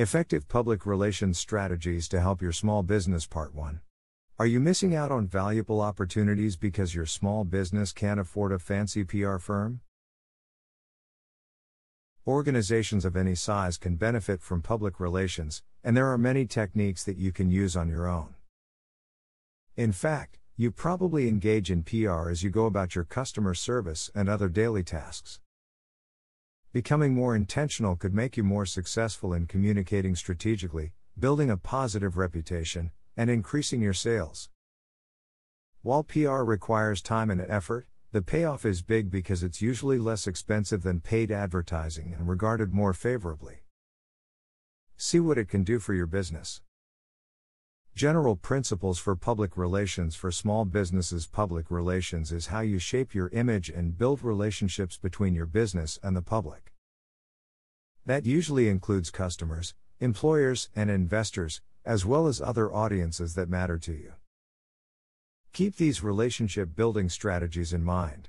Effective Public Relations Strategies to Help Your Small Business Part 1. Are you missing out on valuable opportunities because your small business can't afford a fancy PR firm? Organizations of any size can benefit from public relations, and there are many techniques that you can use on your own. In fact, you probably engage in PR as you go about your customer service and other daily tasks. Becoming more intentional could make you more successful in communicating strategically, building a positive reputation, and increasing your sales. While PR requires time and effort, the payoff is big because it's usually less expensive than paid advertising and regarded more favorably. See what it can do for your business. General Principles for Public Relations for Small Businesses Public relations is how you shape your image and build relationships between your business and the public. That usually includes customers, employers, and investors, as well as other audiences that matter to you. Keep these relationship building strategies in mind.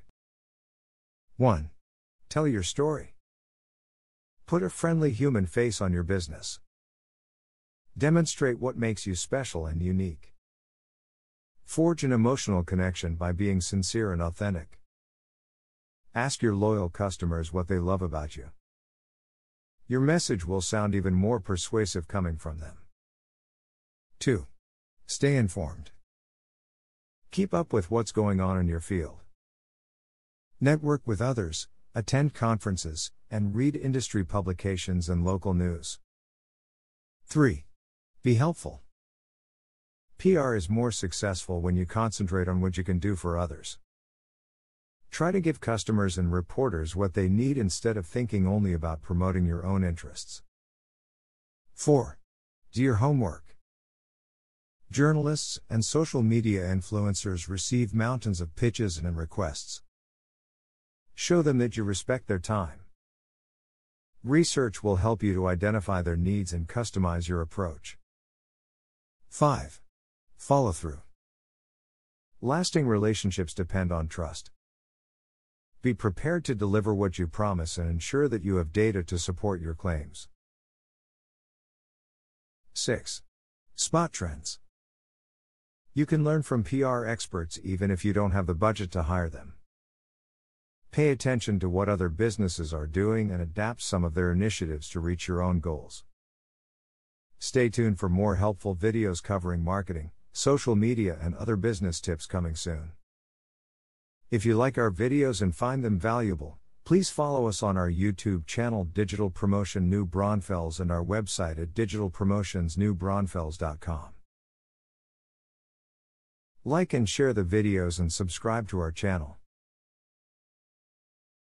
1. Tell your story. Put a friendly human face on your business. Demonstrate what makes you special and unique. Forge an emotional connection by being sincere and authentic. Ask your loyal customers what they love about you. Your message will sound even more persuasive coming from them. 2. Stay informed. Keep up with what's going on in your field. Network with others, attend conferences, and read industry publications and local news. 3. Be helpful. PR is more successful when you concentrate on what you can do for others. Try to give customers and reporters what they need instead of thinking only about promoting your own interests. 4. Do your homework. Journalists and social media influencers receive mountains of pitches and requests. Show them that you respect their time. Research will help you to identify their needs and customize your approach. 5. Follow through. Lasting relationships depend on trust. Be prepared to deliver what you promise and ensure that you have data to support your claims. 6. Spot trends. You can learn from PR experts even if you don't have the budget to hire them. Pay attention to what other businesses are doing and adapt some of their initiatives to reach your own goals. Stay tuned for more helpful videos covering marketing, social media, and other business tips coming soon. If you like our videos and find them valuable, please follow us on our YouTube channel Digital Promotion New Braunfels and our website at digitalpromotionsnewbraunfels.com. Like and share the videos and subscribe to our channel.